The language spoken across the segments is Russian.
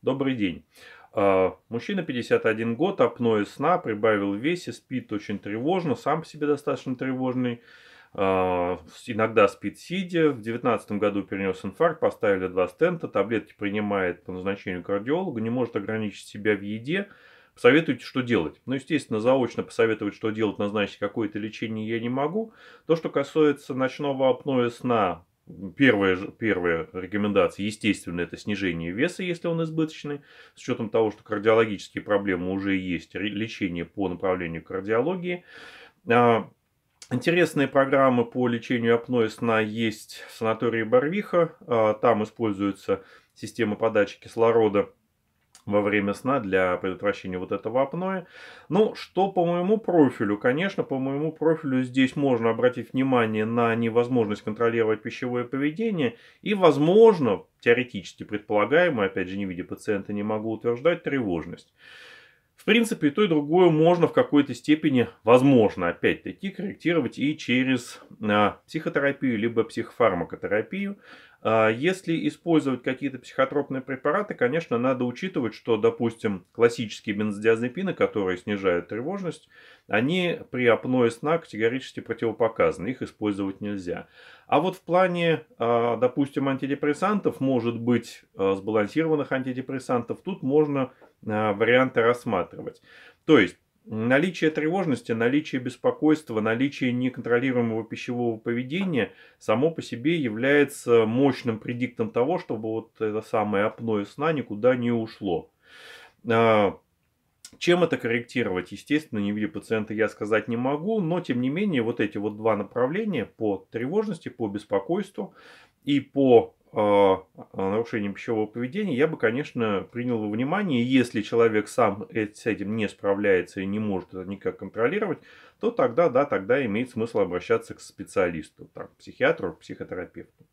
Добрый день. А, мужчина 51 год, опное сна, прибавил в весе, спит очень тревожно, сам по себе достаточно тревожный. А, иногда спит сидя. В 2019 году перенес инфаркт, поставили два стента, таблетки принимает по назначению кардиолога, не может ограничить себя в еде. Посоветуйте, что делать. Ну, естественно, заочно посоветовать, что делать, назначить какое-то лечение я не могу. То, что касается ночного апноэ сна, Первая, первая рекомендация, естественно, это снижение веса, если он избыточный. С учетом того, что кардиологические проблемы уже есть, лечение по направлению кардиологии. А, Интересные программы по лечению апноэ сна есть в санатории Барвиха. А, там используется система подачи кислорода во время сна для предотвращения вот этого апноэ. Ну, что по моему профилю? Конечно, по моему профилю здесь можно обратить внимание на невозможность контролировать пищевое поведение и, возможно, теоретически предполагаемую, опять же, не видя пациента, не могу утверждать, тревожность. В принципе, и то, и другое можно в какой-то степени, возможно, опять-таки, корректировать и через а, психотерапию, либо психофармакотерапию. А, если использовать какие-то психотропные препараты, конечно, надо учитывать, что, допустим, классические бензодиазепины, которые снижают тревожность, они при апное сна категорически противопоказаны, их использовать нельзя. А вот в плане, а, допустим, антидепрессантов, может быть, сбалансированных антидепрессантов, тут можно Э, варианты рассматривать. То есть наличие тревожности, наличие беспокойства, наличие неконтролируемого пищевого поведения само по себе является мощным предиктом того, чтобы вот это самое апноэ сна никуда не ушло. Э, чем это корректировать? Естественно, не в виде пациента я сказать не могу, но тем не менее вот эти вот два направления по тревожности, по беспокойству и по э, нарушением пищевого поведения, я бы, конечно, принял во внимание, если человек сам с этим не справляется и не может это никак контролировать, то тогда, да, тогда имеет смысл обращаться к специалисту, там, психиатру, психотерапевту.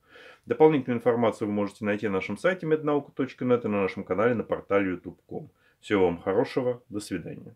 Дополнительную информацию вы можете найти на нашем сайте mednauka.net и на нашем канале на портале youtube.com. Всего вам хорошего, до свидания.